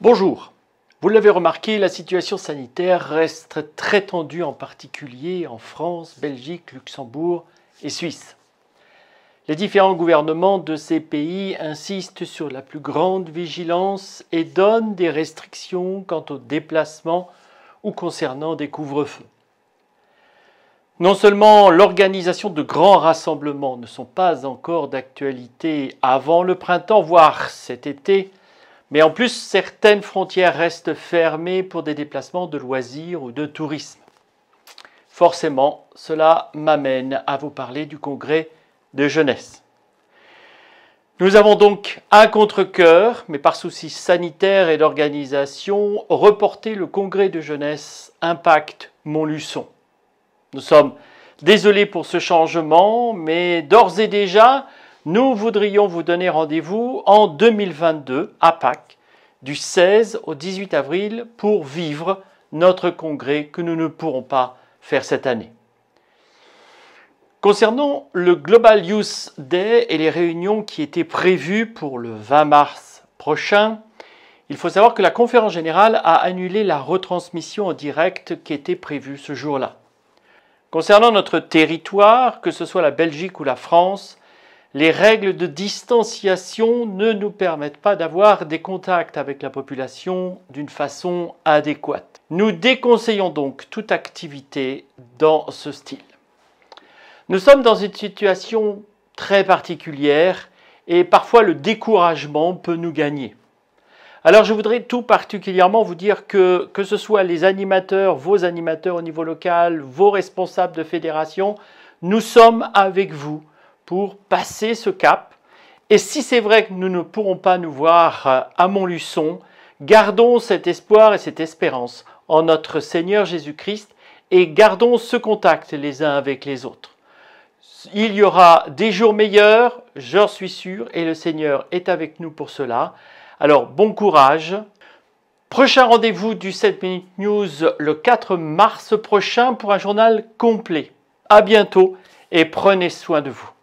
Bonjour. Vous l'avez remarqué, la situation sanitaire reste très, tendue, en particulier en France, Belgique, Luxembourg et Suisse. Les différents gouvernements de ces pays insistent sur la plus grande vigilance et donnent des restrictions quant aux déplacements ou concernant des couvre-feux. Non seulement l'organisation de grands rassemblements ne sont pas encore d'actualité avant le printemps, voire cet été, mais en plus certaines frontières restent fermées pour des déplacements de loisirs ou de tourisme. Forcément, cela m'amène à vous parler du congrès de jeunesse. Nous avons donc un contre coeur mais par souci sanitaire et d'organisation, reporté le congrès de jeunesse Impact Montluçon. Nous sommes désolés pour ce changement, mais d'ores et déjà, nous voudrions vous donner rendez-vous en 2022 à Pâques, du 16 au 18 avril, pour vivre notre congrès que nous ne pourrons pas faire cette année. Concernant le Global Youth Day et les réunions qui étaient prévues pour le 20 mars prochain, il faut savoir que la conférence générale a annulé la retransmission en direct qui était prévue ce jour-là. Concernant notre territoire, que ce soit la Belgique ou la France, les règles de distanciation ne nous permettent pas d'avoir des contacts avec la population d'une façon adéquate. Nous déconseillons donc toute activité dans ce style. Nous sommes dans une situation très particulière et parfois le découragement peut nous gagner. Alors je voudrais tout particulièrement vous dire que que ce soit les animateurs, vos animateurs au niveau local, vos responsables de fédération, nous sommes avec vous pour passer ce cap. Et si c'est vrai que nous ne pourrons pas nous voir euh, à Montluçon, gardons cet espoir et cette espérance en notre Seigneur Jésus-Christ et gardons ce contact les uns avec les autres. Il y aura des jours meilleurs, j'en suis sûr, et le Seigneur est avec nous pour cela. Alors bon courage. Prochain rendez-vous du 7 Minutes News le 4 mars prochain pour un journal complet. À bientôt et prenez soin de vous.